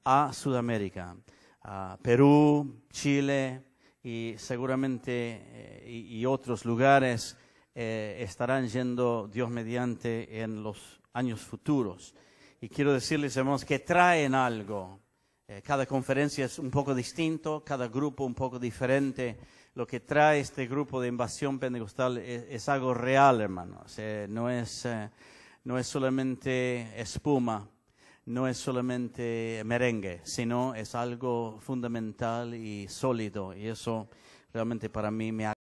a Sudamérica, a Perú, Chile y seguramente eh, y, otros lugares eh, estarán yendo Dios mediante en los años futuros. Y quiero decirles, hermanos, que traen algo. Eh, cada conferencia es un poco distinto, cada grupo un poco diferente. Lo que trae este grupo de invasión pentecostal e, es, algo real, hermanos. no, es, no es solamente espuma no es solamente merengue, sino es algo fundamental y sólido. Y eso realmente para mí me ha